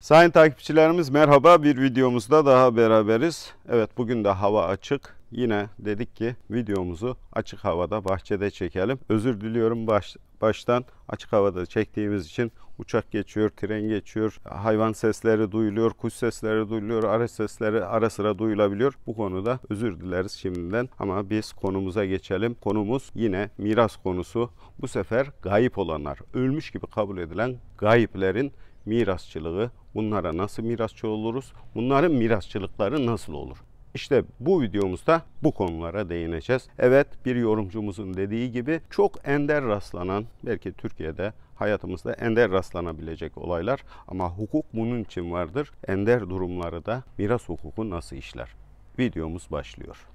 Sayın takipçilerimiz merhaba bir videomuzda daha beraberiz. Evet bugün de hava açık. Yine dedik ki videomuzu açık havada bahçede çekelim. Özür diliyorum baş, baştan açık havada çektiğimiz için uçak geçiyor, tren geçiyor, hayvan sesleri duyuluyor, kuş sesleri duyuluyor, araç sesleri ara sıra duyulabiliyor. Bu konuda özür dileriz şimdiden ama biz konumuza geçelim. Konumuz yine miras konusu. Bu sefer gayip olanlar, ölmüş gibi kabul edilen gayiplerin mirasçılığı, bunlara nasıl mirasçı oluruz, bunların mirasçılıkları nasıl olur? İşte bu videomuzda bu konulara değineceğiz. Evet bir yorumcumuzun dediği gibi çok ender rastlanan belki Türkiye'de hayatımızda ender rastlanabilecek olaylar ama hukuk bunun için vardır. Ender durumları da miras hukuku nasıl işler? Videomuz başlıyor.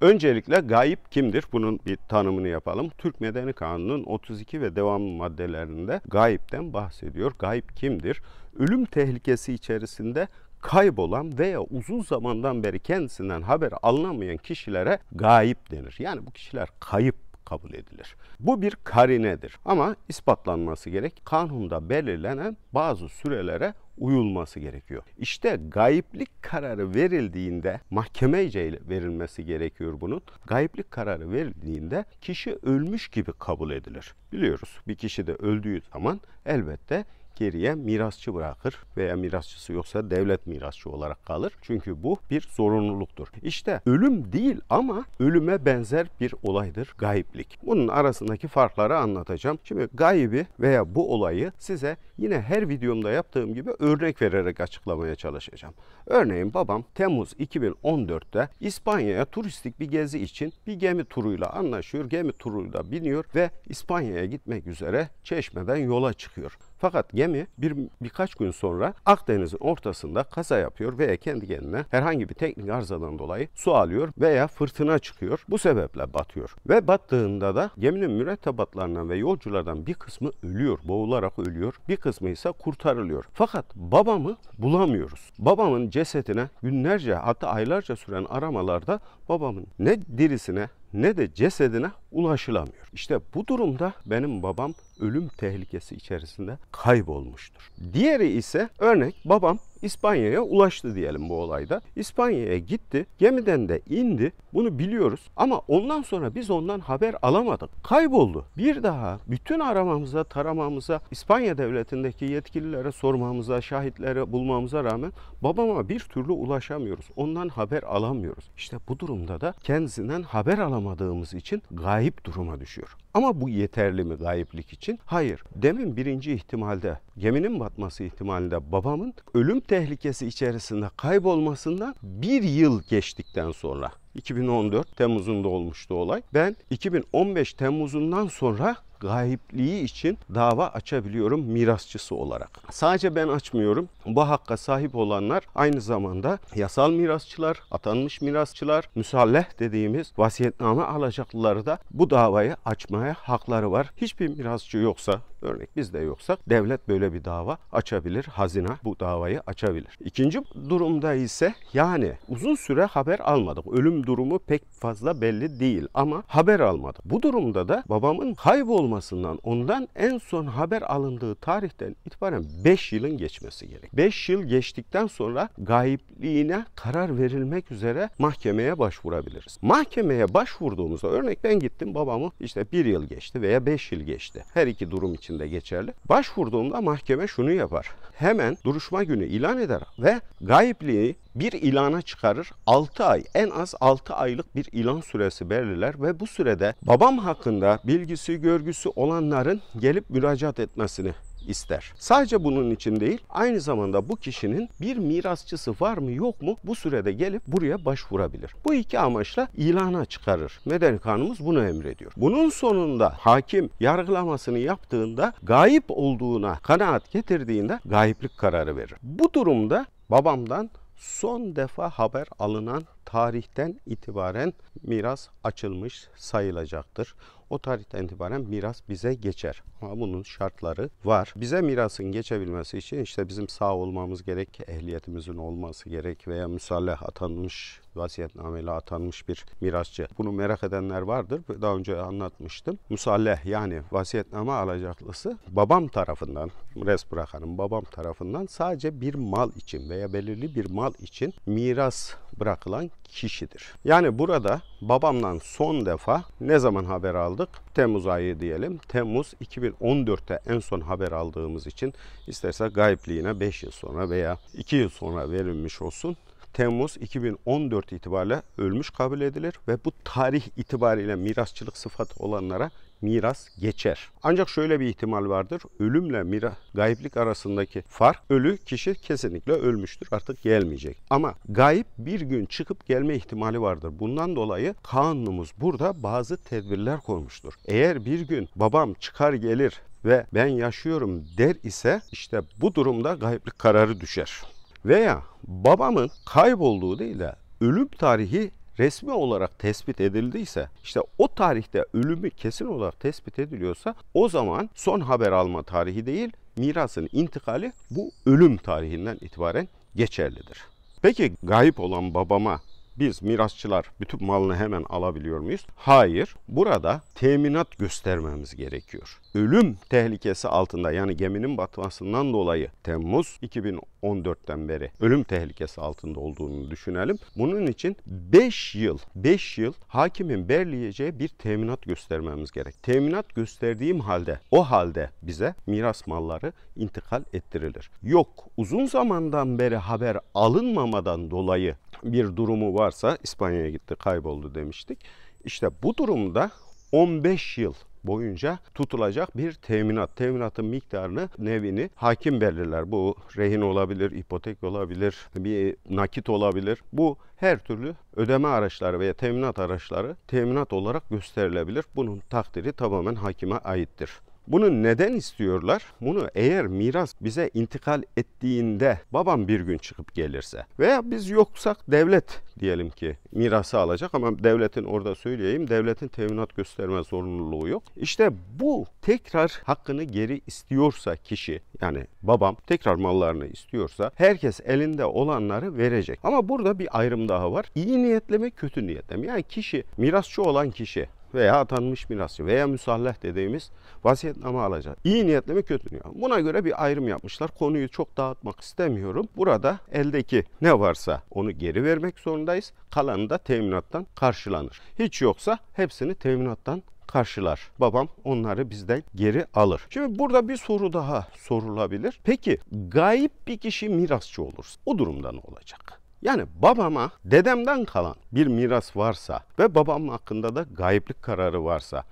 Öncelikle gayip kimdir? Bunun bir tanımını yapalım. Türk Medeni Kanunu'nun 32 ve devamlı maddelerinde gayipten bahsediyor. Gayip kimdir? Ölüm tehlikesi içerisinde kaybolan veya uzun zamandan beri kendisinden haber alınamayan kişilere gayip denir. Yani bu kişiler kayıp kabul edilir. Bu bir karinedir ama ispatlanması gerek. Kanunda belirlenen bazı sürelere uyulması gerekiyor. İşte gayiplik kararı verildiğinde mahkemece verilmesi gerekiyor bunun. Gayiplik kararı verildiğinde kişi ölmüş gibi kabul edilir. Biliyoruz bir kişi de öldüğü zaman elbette geriye mirasçı bırakır veya mirasçısı yoksa devlet mirasçı olarak kalır. Çünkü bu bir zorunluluktur. İşte ölüm değil ama ölüme benzer bir olaydır gayiplik. Bunun arasındaki farkları anlatacağım. Şimdi gaybi veya bu olayı size yine her videomda yaptığım gibi örnek vererek açıklamaya çalışacağım. Örneğin babam Temmuz 2014'te İspanya'ya turistik bir gezi için bir gemi turuyla anlaşıyor. Gemi turuyla biniyor ve İspanya'ya gitmek üzere Çeşme'den yola çıkıyor. Fakat gemi bir birkaç gün sonra Akdeniz'in ortasında kaza yapıyor veya kendi kendine herhangi bir teknik arızadan dolayı su alıyor veya fırtına çıkıyor. Bu sebeple batıyor. Ve battığında da geminin mürettebatlarından ve yolculardan bir kısmı ölüyor, boğularak ölüyor. Bir kısmı ise kurtarılıyor. Fakat babamı bulamıyoruz. Babamın cesedine günlerce hatta aylarca süren aramalarda babamın ne dirisine ne de cesedine ulaşılamıyor. İşte bu durumda benim babam ölüm tehlikesi içerisinde kaybolmuştur. Diğeri ise örnek babam İspanya'ya ulaştı diyelim bu olayda. İspanya'ya gitti. Gemiden de indi. Bunu biliyoruz. Ama ondan sonra biz ondan haber alamadık. Kayboldu. Bir daha bütün aramamıza, taramamıza, İspanya devletindeki yetkililere sormamıza, şahitlere bulmamıza rağmen babama bir türlü ulaşamıyoruz. Ondan haber alamıyoruz. İşte bu durumda da kendisinden haber alamadığımız için gayip duruma düşüyor. Ama bu yeterli mi gayiplik için? Hayır. Demin birinci ihtimalde geminin batması ihtimalinde babamın ölüm tehlikesi içerisinde kaybolmasından bir yıl geçtikten sonra 2014 Temmuz'unda olmuştu olay. Ben 2015 Temmuz'undan sonra gayipliği için dava açabiliyorum mirasçısı olarak. Sadece ben açmıyorum. Bu hakka sahip olanlar aynı zamanda yasal mirasçılar, atanmış mirasçılar, müsalleh dediğimiz vasiyetname alacaklıları da bu davayı açmaya hakları var. Hiçbir mirasçı yoksa, örnek bizde yoksa devlet böyle bir dava açabilir. Hazine bu davayı açabilir. İkinci durumda ise yani uzun süre haber almadık. Ölüm durumu pek fazla belli değil ama haber almadık. Bu durumda da babamın kaybolma olmasından ondan en son haber alındığı tarihten itibaren 5 yılın geçmesi gerek. 5 yıl geçtikten sonra gayipliğine karar verilmek üzere mahkemeye başvurabiliriz. Mahkemeye başvurduğumuzda örnek ben gittim babamı işte 1 yıl geçti veya 5 yıl geçti. Her iki durum için de geçerli. Başvurduğumda mahkeme şunu yapar. Hemen duruşma günü ilan eder ve gayipliği bir ilana çıkarır. 6 ay en az 6 aylık bir ilan süresi belirler ve bu sürede babam hakkında bilgisi görgüsü olanların gelip müracaat etmesini ister. Sadece bunun için değil, aynı zamanda bu kişinin bir mirasçısı var mı yok mu bu sürede gelip buraya başvurabilir. Bu iki amaçla ilana çıkarır. Medeni kanunumuz bunu emrediyor. Bunun sonunda hakim yargılamasını yaptığında gayip olduğuna kanaat getirdiğinde gayiplik kararı verir. Bu durumda babamdan son defa haber alınan tarihten itibaren miras açılmış sayılacaktır. O tarihten itibaren miras bize geçer. Ama bunun şartları var. Bize mirasın geçebilmesi için işte bizim sağ olmamız gerek, ehliyetimizin olması gerek veya müsallah atanmış, vasiyetnameyle atanmış bir mirasçı. Bunu merak edenler vardır. Daha önce anlatmıştım. Musalleh yani vasiyetname alacaklısı babam tarafından, res bırakanın babam tarafından sadece bir mal için veya belirli bir mal için miras bırakılan kişidir. Yani burada babamdan son defa ne zaman haber aldık? Temmuz ayı diyelim. Temmuz 2014'te en son haber aldığımız için isterse gayipliğine 5 yıl sonra veya 2 yıl sonra verilmiş olsun. Temmuz 2014 itibariyle ölmüş kabul edilir ve bu tarih itibariyle mirasçılık sıfatı olanlara miras geçer. Ancak şöyle bir ihtimal vardır. Ölümle mira, gayiplik arasındaki fark ölü kişi kesinlikle ölmüştür. Artık gelmeyecek. Ama gayip bir gün çıkıp gelme ihtimali vardır. Bundan dolayı kanunumuz burada bazı tedbirler koymuştur. Eğer bir gün babam çıkar gelir ve ben yaşıyorum der ise işte bu durumda gayiplik kararı düşer. Veya babamın kaybolduğu değil de ölüm tarihi resmi olarak tespit edildiyse işte o tarihte ölümü kesin olarak tespit ediliyorsa o zaman son haber alma tarihi değil mirasın intikali bu ölüm tarihinden itibaren geçerlidir. Peki gayip olan babama biz mirasçılar bütün malını hemen alabiliyor muyuz? Hayır. Burada teminat göstermemiz gerekiyor ölüm tehlikesi altında yani geminin batmasından dolayı Temmuz 2014'ten beri ölüm tehlikesi altında olduğunu düşünelim. Bunun için 5 yıl 5 yıl hakimin belirleyeceği bir teminat göstermemiz gerek. Teminat gösterdiğim halde o halde bize miras malları intikal ettirilir. Yok uzun zamandan beri haber alınmamadan dolayı bir durumu varsa İspanya'ya gitti kayboldu demiştik. İşte bu durumda 15 yıl boyunca tutulacak bir teminat. Teminatın miktarını, nevini hakim belirler. Bu rehin olabilir, ipotek olabilir, bir nakit olabilir. Bu her türlü ödeme araçları veya teminat araçları teminat olarak gösterilebilir. Bunun takdiri tamamen hakime aittir. Bunu neden istiyorlar? Bunu eğer miras bize intikal ettiğinde babam bir gün çıkıp gelirse veya biz yoksak devlet diyelim ki mirası alacak ama devletin orada söyleyeyim devletin teminat gösterme zorunluluğu yok. İşte bu tekrar hakkını geri istiyorsa kişi yani babam tekrar mallarını istiyorsa herkes elinde olanları verecek. Ama burada bir ayrım daha var. İyi niyetle mi kötü niyetle mi? Yani kişi mirasçı olan kişi veya atanmış mirasçı veya müsallah dediğimiz vasiyetname alacak. İyi niyetli mi kötü niyetli mi? Buna göre bir ayrım yapmışlar. Konuyu çok dağıtmak istemiyorum. Burada eldeki ne varsa onu geri vermek zorundayız. Kalanı da teminattan karşılanır. Hiç yoksa hepsini teminattan karşılar. Babam onları bizden geri alır. Şimdi burada bir soru daha sorulabilir. Peki gayip bir kişi mirasçı olursa o durumda ne olacak? Yani babama dedemden kalan bir miras varsa ve babam hakkında da gayiplik kararı varsa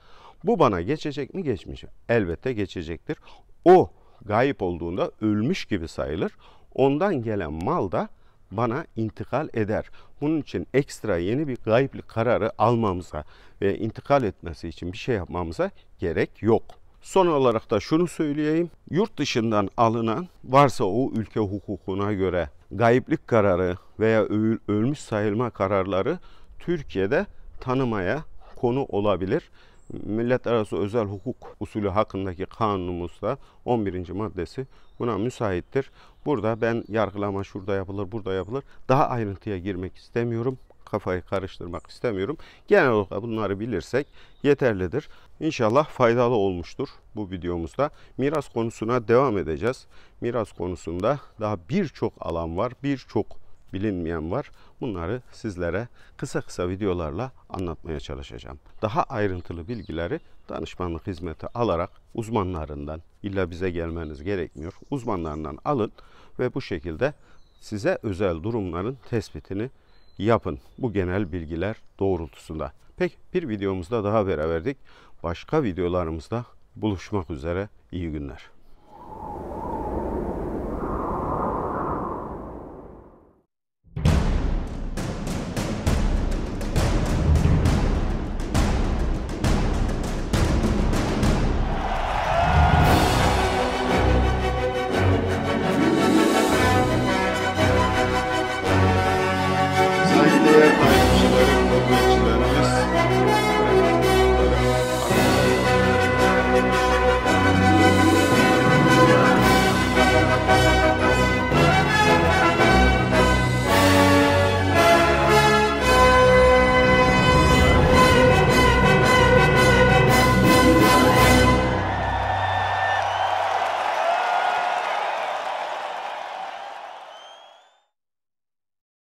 bu bana geçecek mi geçmiş? Elbette geçecektir. O gayip olduğunda ölmüş gibi sayılır. Ondan gelen mal da bana intikal eder. Bunun için ekstra yeni bir gayiplik kararı almamıza ve intikal etmesi için bir şey yapmamıza gerek yok. Son olarak da şunu söyleyeyim. Yurt dışından alınan varsa o ülke hukukuna göre gayiplik kararı veya ölmüş sayılma kararları Türkiye'de tanımaya konu olabilir. Millet arası özel hukuk usulü hakkındaki kanunumuzda 11. maddesi buna müsaittir. Burada ben yargılama şurada yapılır, burada yapılır. Daha ayrıntıya girmek istemiyorum kafayı karıştırmak istemiyorum. Genel olarak bunları bilirsek yeterlidir. İnşallah faydalı olmuştur bu videomuzda. Miras konusuna devam edeceğiz. Miras konusunda daha birçok alan var, birçok bilinmeyen var. Bunları sizlere kısa kısa videolarla anlatmaya çalışacağım. Daha ayrıntılı bilgileri danışmanlık hizmeti alarak uzmanlarından, illa bize gelmeniz gerekmiyor, uzmanlarından alın ve bu şekilde size özel durumların tespitini yapın. Bu genel bilgiler doğrultusunda. Pek bir videomuzda daha beraberdik. Başka videolarımızda buluşmak üzere. İyi günler.